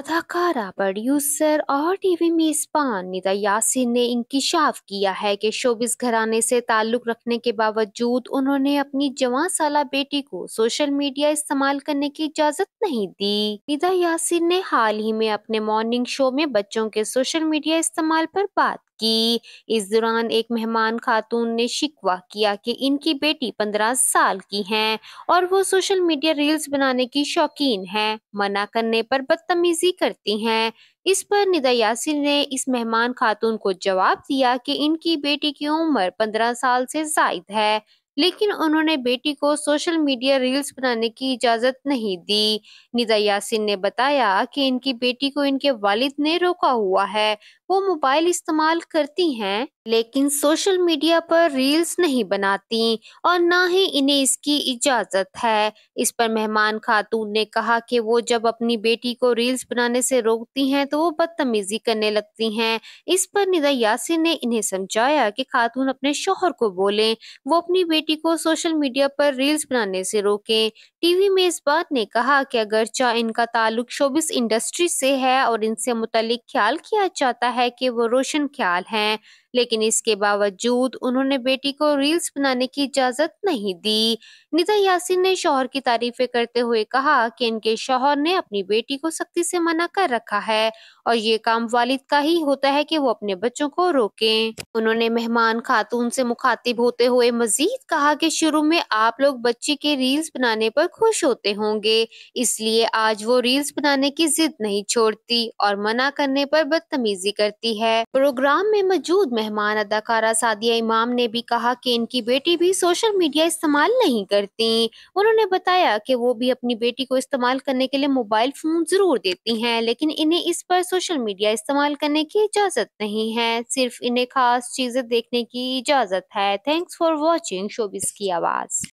अदाकारा प्रोड्यूसर और टीवी मेजबान निदा यासिन ने इंकशाफ किया है कि शोबिस घराने से ताल्लुक रखने के बावजूद उन्होंने अपनी जवान साला बेटी को सोशल मीडिया इस्तेमाल करने की इजाज़त नहीं दी निदा यासिन ने हाल ही में अपने मॉर्निंग शो में बच्चों के सोशल मीडिया इस्तेमाल पर बात कि इस दौरान एक मेहमान खातून ने शिकवा किया कि इनकी बेटी पंद्रह साल की है और वो सोशल मीडिया रील्स बनाने की शौकीन है मना करने पर बदतमीजी करती हैं इस पर निदा यासिर ने इस मेहमान खातून को जवाब दिया कि इनकी बेटी की उम्र पंद्रह साल से जायद है लेकिन उन्होंने बेटी को सोशल मीडिया रील्स बनाने की इजाज़त नहीं दी निदा यासिन ने बताया कि इनकी बेटी को इनके वालिद ने रोका हुआ है वो मोबाइल इस्तेमाल करती हैं लेकिन सोशल मीडिया पर रील्स नहीं बनाती और ना ही इन्हें इसकी इजाज़त है इस पर मेहमान खातून ने कहा कि वो जब अपनी बेटी को रील्स बनाने से रोकती हैं तो वो बदतमीजी करने लगती हैं इस पर निदा यासिन ने इन्हें समझाया कि खातून अपने शोहर को बोले वो अपनी बेटी को सोशल मीडिया पर रील्स बनाने से रोके टीवी में इस बात ने कहा कि अगरचा इनका ताल्लुक शोबिस इंडस्ट्री से है और इनसे मुतलिक ख्याल किया जाता है कि वो रोशन ख्याल हैं लेकिन इसके बावजूद उन्होंने बेटी को रील्स बनाने की इजाजत नहीं दी निदा यासिन ने शोहर की तारीफें करते हुए कहा कि इनके शोहर ने अपनी बेटी को सख्ती से मना कर रखा है और ये काम वालिद का ही होता है कि वो अपने बच्चों को रोकें उन्होंने मेहमान खातून से मुखातिब होते हुए मजीद कहा कि शुरू में आप लोग बच्चे के रील्स बनाने पर खुश होते होंगे इसलिए आज वो रील्स बनाने की जिद नहीं छोड़ती और मना करने पर बदतमीजी करती है प्रोग्राम में मौजूद मेहमान मेहमान अदाकारा सादिया इमाम ने भी कहा कि इनकी बेटी भी सोशल मीडिया इस्तेमाल नहीं करती उन्होंने बताया कि वो भी अपनी बेटी को इस्तेमाल करने के लिए मोबाइल फोन जरूर देती हैं लेकिन इन्हें इस पर सोशल मीडिया इस्तेमाल करने की इजाज़त नहीं है सिर्फ इन्हें खास चीज़ें देखने की इजाज़त है थैंक्स फॉर वॉचिंग शोबिस की आवाज़